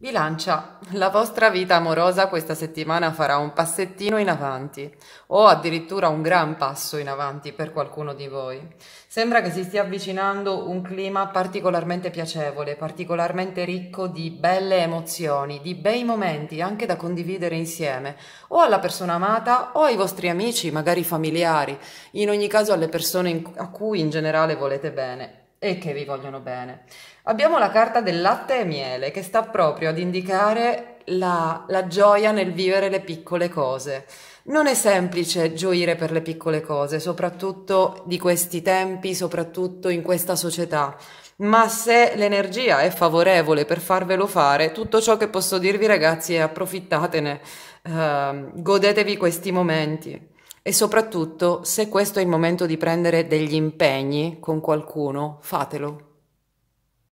Bilancia, la vostra vita amorosa questa settimana farà un passettino in avanti o addirittura un gran passo in avanti per qualcuno di voi. Sembra che si stia avvicinando un clima particolarmente piacevole, particolarmente ricco di belle emozioni, di bei momenti anche da condividere insieme o alla persona amata o ai vostri amici, magari familiari, in ogni caso alle persone a cui in generale volete bene e che vi vogliono bene. Abbiamo la carta del latte e miele che sta proprio ad indicare la, la gioia nel vivere le piccole cose. Non è semplice gioire per le piccole cose, soprattutto di questi tempi, soprattutto in questa società. Ma se l'energia è favorevole per farvelo fare, tutto ciò che posso dirvi ragazzi è approfittatene, uh, godetevi questi momenti. E soprattutto, se questo è il momento di prendere degli impegni con qualcuno, fatelo.